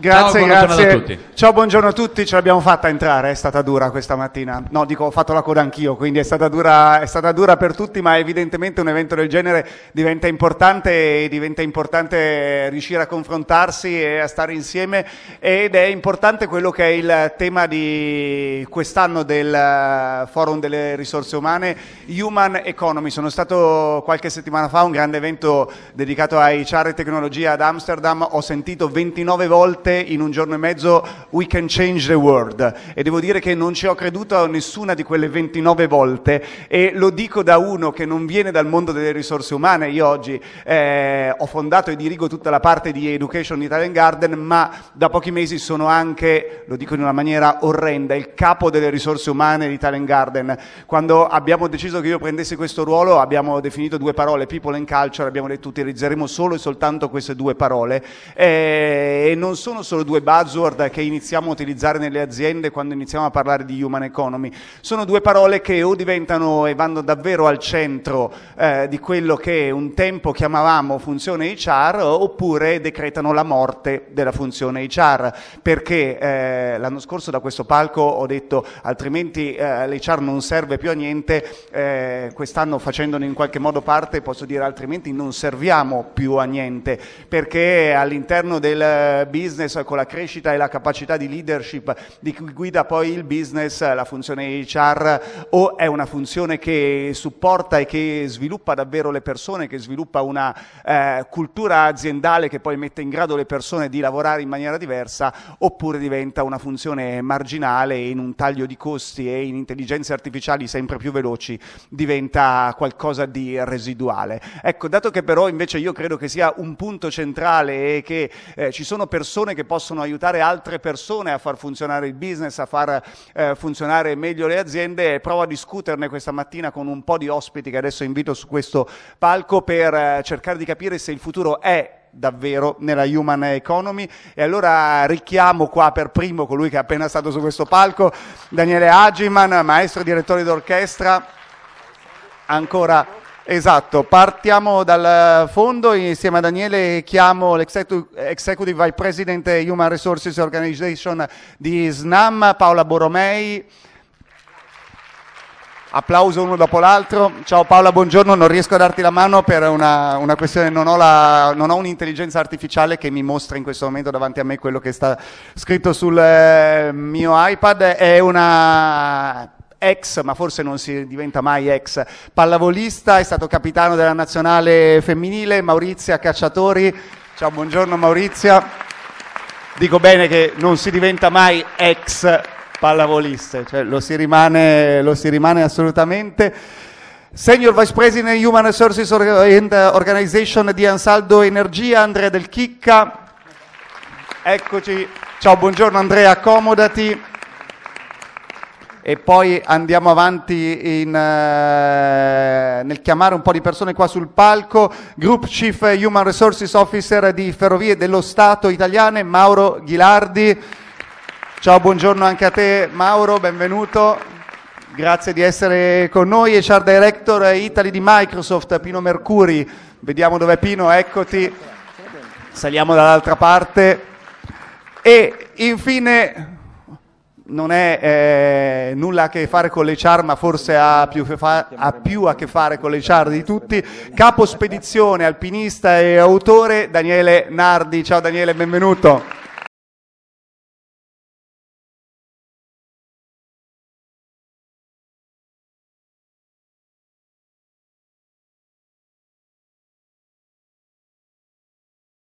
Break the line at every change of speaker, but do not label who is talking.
Grazie, Ciao, grazie. A tutti. Ciao, buongiorno a tutti, ce l'abbiamo fatta entrare, è stata dura questa mattina. No, dico, ho fatto la coda anch'io, quindi è stata, dura, è stata dura per tutti, ma evidentemente un evento del genere diventa importante e diventa importante riuscire a confrontarsi e a stare insieme ed è importante quello che è il tema di quest'anno del eh, Forum delle risorse umane, Human Economy. Sono stato qualche settimana fa a un grande evento dedicato ai char e tecnologia ad Amsterdam, ho sentito 29 volte sette in un giorno e mezzo We Can Change the World e devo dire che non ci ho creduto a nessuna di quelle 29 volte e lo dico da uno che non viene dal mondo delle risorse umane, io oggi eh, ho fondato e dirigo tutta la parte di Education Italian Garden ma da pochi mesi sono anche, lo dico in una maniera orrenda, il capo delle risorse umane di Italian Garden. Quando abbiamo deciso che io prendessi questo ruolo abbiamo definito due parole, people and culture, abbiamo detto utilizzeremo solo e soltanto queste due parole eh, e non sono sono solo due buzzword che iniziamo a utilizzare nelle aziende quando iniziamo a parlare di human economy, sono due parole che o diventano e vanno davvero al centro eh, di quello che un tempo chiamavamo funzione HR oppure decretano la morte della funzione HR, perché eh, l'anno scorso da questo palco ho detto altrimenti eh, l'HR non serve più a niente, eh, quest'anno facendone in qualche modo parte posso dire altrimenti non serviamo più a niente, perché all'interno del eh, business business con la crescita e la capacità di leadership di cui guida poi il business, la funzione HR o è una funzione che supporta e che sviluppa davvero le persone, che sviluppa una eh, cultura aziendale che poi mette in grado le persone di lavorare in maniera diversa oppure diventa una funzione marginale in un taglio di costi e in intelligenze artificiali sempre più veloci diventa qualcosa di residuale. Ecco, dato che però invece io credo che sia un punto centrale e che eh, ci sono persone che possono aiutare altre persone a far funzionare il business, a far eh, funzionare meglio le aziende e provo a discuterne questa mattina con un po' di ospiti che adesso invito su questo palco per eh, cercare di capire se il futuro è davvero nella human economy e allora richiamo qua per primo colui che è appena stato su questo palco Daniele Agiman, maestro direttore d'orchestra ancora Esatto, partiamo dal fondo, insieme a Daniele chiamo l'Executive Vice President Human Resources Organization di SNAM, Paola Boromei. Applauso uno dopo l'altro. Ciao Paola, buongiorno, non riesco a darti la mano per una, una questione, non ho, la, non ho, un'intelligenza artificiale che mi mostra in questo momento davanti a me quello che sta scritto sul eh, mio iPad, è una ex, ma forse non si diventa mai ex, pallavolista, è stato capitano della nazionale femminile, Maurizia Cacciatori. Ciao, buongiorno Maurizia. Dico bene che non si diventa mai ex pallavolista, cioè lo si rimane, lo si rimane assolutamente. Senior Vice President Human Resources Organization di Ansaldo Energia, Andrea Del Chicca. Eccoci. Ciao, buongiorno Andrea, accomodati e poi andiamo avanti in, eh, nel chiamare un po' di persone qua sul palco. Group Chief Human Resources Officer di Ferrovie dello Stato italiane, Mauro Ghilardi. Ciao, buongiorno anche a te Mauro, benvenuto. Grazie di essere con noi, HR Director Italy di Microsoft, Pino Mercuri. Vediamo dov'è Pino, eccoti. Saliamo dall'altra parte. E infine non è eh, nulla a che fare con le char, ma forse ha più, fa- ha più, a che fare con le char di tutti. Capo spedizione, alpinista e autore Daniele Nardi. Ciao Daniele, benvenuto.